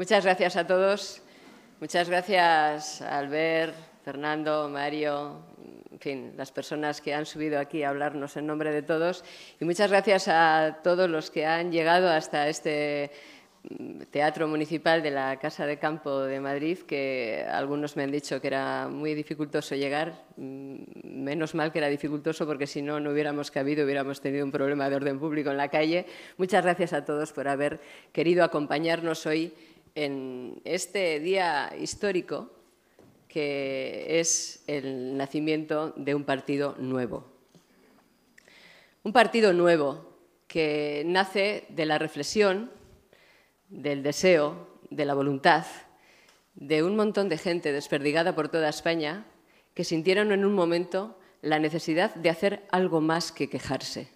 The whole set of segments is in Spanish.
Muchas gracias a todos. Muchas gracias a Albert, Fernando, Mario, en fin, las personas que han subido aquí a hablarnos en nombre de todos. Y muchas gracias a todos los que han llegado hasta este mm, Teatro Municipal de la Casa de Campo de Madrid, que algunos me han dicho que era muy dificultoso llegar. Mm, menos mal que era dificultoso porque si no, no hubiéramos cabido, hubiéramos tenido un problema de orden público en la calle. Muchas gracias a todos por haber querido acompañarnos hoy en este día histórico que es el nacimiento de un partido nuevo. Un partido nuevo que nace de la reflexión, del deseo, de la voluntad de un montón de gente desperdigada por toda España que sintieron en un momento la necesidad de hacer algo más que quejarse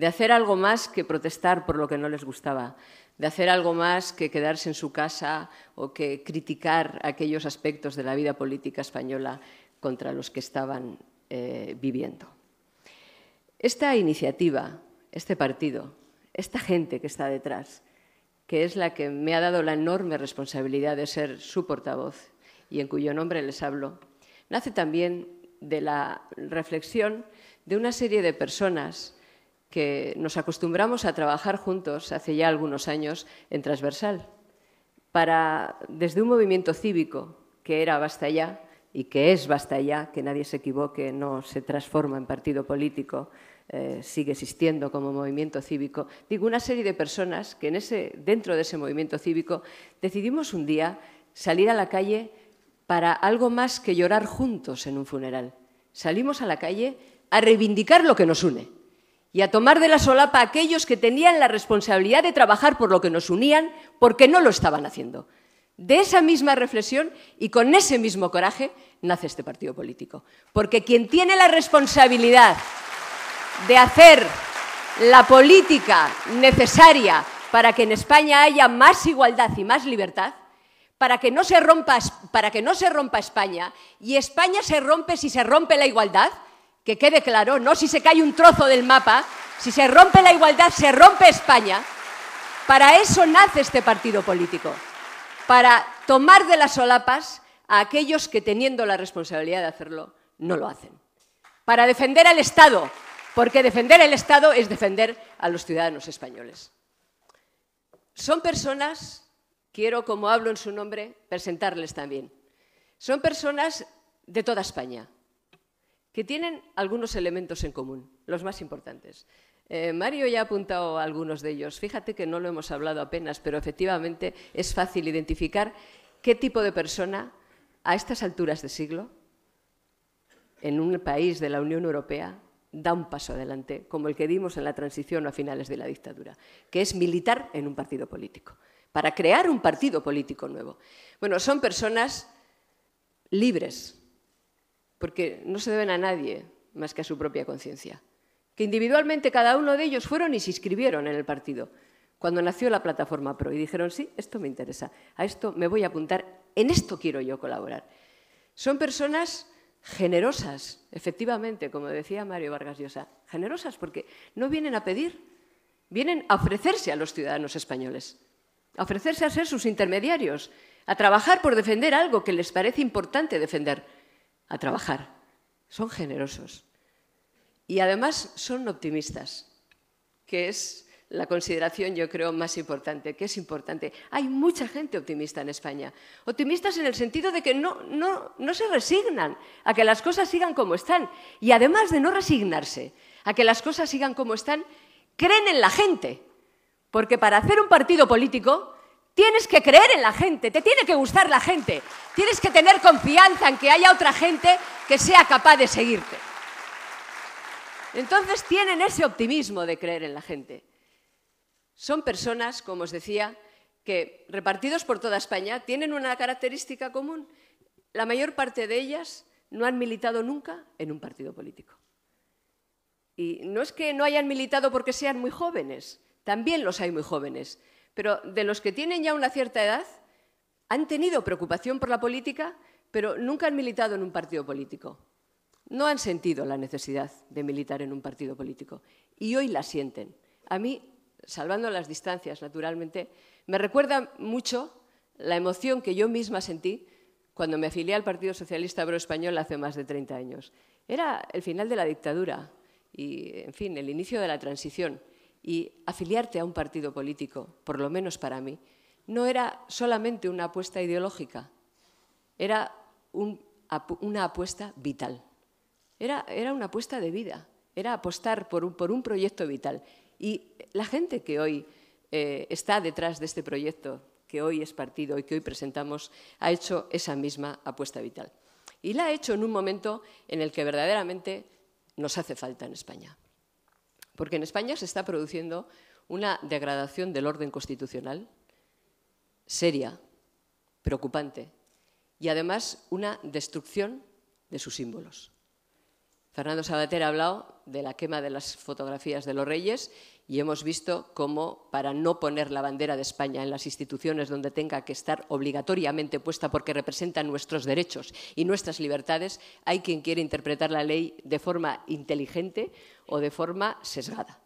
de hacer algo más que protestar por lo que no les gustaba, de hacer algo más que quedarse en su casa o que criticar aquellos aspectos de la vida política española contra los que estaban eh, viviendo. Esta iniciativa, este partido, esta gente que está detrás, que es la que me ha dado la enorme responsabilidad de ser su portavoz y en cuyo nombre les hablo, nace también de la reflexión de una serie de personas que nos acostumbramos a trabajar juntos hace ya algunos años en Transversal, para, desde un movimiento cívico que era Basta Ya y que es Basta Ya, que nadie se equivoque, no se transforma en partido político, eh, sigue existiendo como movimiento cívico. Digo, una serie de personas que en ese, dentro de ese movimiento cívico decidimos un día salir a la calle para algo más que llorar juntos en un funeral. Salimos a la calle a reivindicar lo que nos une y a tomar de la solapa a aquellos que tenían la responsabilidad de trabajar por lo que nos unían, porque no lo estaban haciendo. De esa misma reflexión y con ese mismo coraje nace este partido político. Porque quien tiene la responsabilidad de hacer la política necesaria para que en España haya más igualdad y más libertad, para que no se rompa, para que no se rompa España, y España se rompe si se rompe la igualdad, que quede claro, no si se cae un trozo del mapa, si se rompe la igualdad, se rompe España. Para eso nace este partido político, para tomar de las solapas a aquellos que teniendo la responsabilidad de hacerlo, no lo hacen. Para defender al Estado, porque defender el Estado es defender a los ciudadanos españoles. Son personas, quiero como hablo en su nombre, presentarles también, son personas de toda España, que tienen algunos elementos en común, los más importantes. Eh, Mario ya ha apuntado algunos de ellos. Fíjate que no lo hemos hablado apenas, pero efectivamente es fácil identificar qué tipo de persona a estas alturas de siglo, en un país de la Unión Europea, da un paso adelante, como el que dimos en la transición a finales de la dictadura, que es militar en un partido político, para crear un partido político nuevo. Bueno, son personas libres, porque no se deben a nadie más que a su propia conciencia. Que individualmente cada uno de ellos fueron y se inscribieron en el partido cuando nació la plataforma PRO y dijeron, sí, esto me interesa, a esto me voy a apuntar, en esto quiero yo colaborar. Son personas generosas, efectivamente, como decía Mario Vargas Llosa, generosas porque no vienen a pedir, vienen a ofrecerse a los ciudadanos españoles, a ofrecerse a ser sus intermediarios, a trabajar por defender algo que les parece importante defender a trabajar. Son generosos. Y además son optimistas, que es la consideración yo creo más importante, que es importante. Hay mucha gente optimista en España. Optimistas en el sentido de que no, no, no se resignan a que las cosas sigan como están. Y además de no resignarse a que las cosas sigan como están, creen en la gente. Porque para hacer un partido político Tienes que creer en la gente, te tiene que gustar la gente, tienes que tener confianza en que haya otra gente que sea capaz de seguirte. Entonces tienen ese optimismo de creer en la gente. Son personas, como os decía, que repartidos por toda España tienen una característica común. La mayor parte de ellas no han militado nunca en un partido político. Y no es que no hayan militado porque sean muy jóvenes, también los hay muy jóvenes, pero de los que tienen ya una cierta edad, han tenido preocupación por la política, pero nunca han militado en un partido político. No han sentido la necesidad de militar en un partido político y hoy la sienten. A mí, salvando las distancias, naturalmente, me recuerda mucho la emoción que yo misma sentí cuando me afilié al Partido Socialista Obrero Español hace más de 30 años. Era el final de la dictadura y, en fin, el inicio de la transición. Y afiliarte a un partido político, por lo menos para mí, no era solamente una apuesta ideológica, era una apuesta vital. Era, era, una apuesta de vida, era apostar por un, proyecto vital. Y la gente que hoy eh, está detrás de este proyecto, que hoy es partido y que hoy presentamos, ha hecho esa misma apuesta vital. Y la ha hecho en un momento en el que verdaderamente nos hace falta en España. Porque en España se está produciendo una degradación del orden constitucional seria, preocupante, y además una destrucción de sus símbolos. Fernando Sabater ha hablado de la quema de las fotografías de los reyes y hemos visto cómo para no poner la bandera de España en las instituciones donde tenga que estar obligatoriamente puesta porque representa nuestros derechos y nuestras libertades, hay quien quiere interpretar la ley de forma inteligente o de forma sesgada.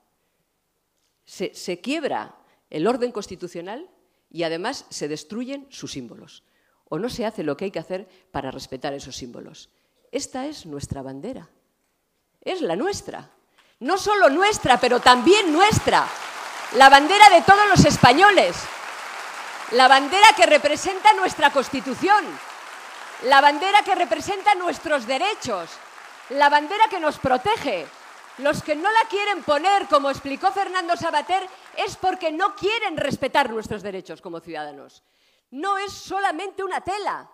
Se, se quiebra el orden constitucional y además se destruyen sus símbolos o no se hace lo que hay que hacer para respetar esos símbolos. Esta es nuestra bandera es la nuestra. No solo nuestra, pero también nuestra. La bandera de todos los españoles. La bandera que representa nuestra Constitución. La bandera que representa nuestros derechos. La bandera que nos protege. Los que no la quieren poner, como explicó Fernando Sabater, es porque no quieren respetar nuestros derechos como ciudadanos. No es solamente una tela.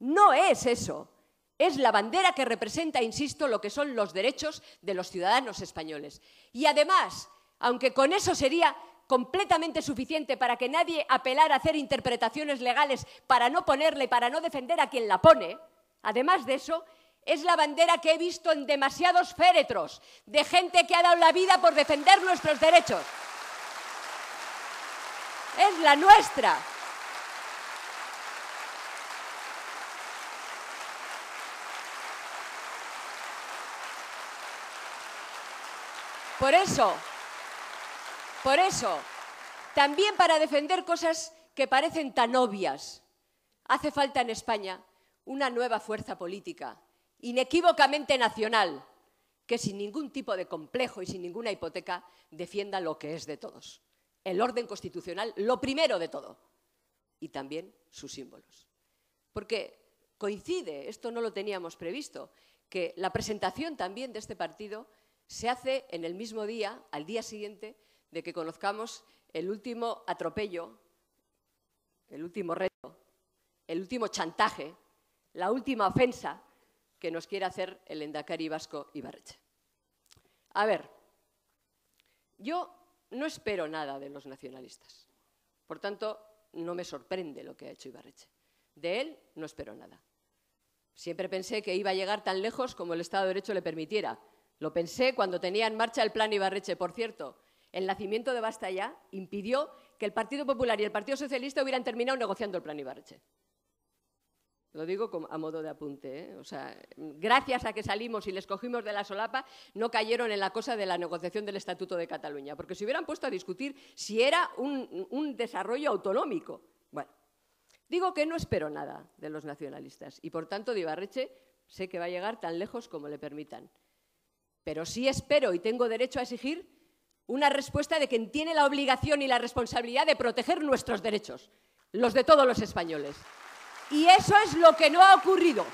No es eso. Es la bandera que representa, insisto, lo que son los derechos de los ciudadanos españoles. Y además, aunque con eso sería completamente suficiente para que nadie apelara a hacer interpretaciones legales para no ponerle, para no defender a quien la pone, además de eso, es la bandera que he visto en demasiados féretros de gente que ha dado la vida por defender nuestros derechos. Es la nuestra. Por eso, por eso, también para defender cosas que parecen tan obvias, hace falta en España una nueva fuerza política, inequívocamente nacional, que sin ningún tipo de complejo y sin ninguna hipoteca defienda lo que es de todos. El orden constitucional, lo primero de todo, y también sus símbolos. Porque coincide, esto no lo teníamos previsto, que la presentación también de este partido se hace en el mismo día, al día siguiente, de que conozcamos el último atropello, el último reto, el último chantaje, la última ofensa que nos quiere hacer el Endacari Vasco Ibarreche. A ver, yo no espero nada de los nacionalistas. Por tanto, no me sorprende lo que ha hecho Ibarreche. De él no espero nada. Siempre pensé que iba a llegar tan lejos como el Estado de Derecho le permitiera, lo pensé cuando tenía en marcha el plan Ibarreche. Por cierto, el nacimiento de Basta impidió que el Partido Popular y el Partido Socialista hubieran terminado negociando el plan Ibarreche. Lo digo a modo de apunte. ¿eh? O sea, gracias a que salimos y les cogimos de la solapa, no cayeron en la cosa de la negociación del Estatuto de Cataluña, porque se hubieran puesto a discutir si era un, un desarrollo autonómico. Bueno, digo que no espero nada de los nacionalistas y, por tanto, de Ibarreche sé que va a llegar tan lejos como le permitan. Pero sí espero y tengo derecho a exigir una respuesta de quien tiene la obligación y la responsabilidad de proteger nuestros derechos, los de todos los españoles. Y eso es lo que no ha ocurrido.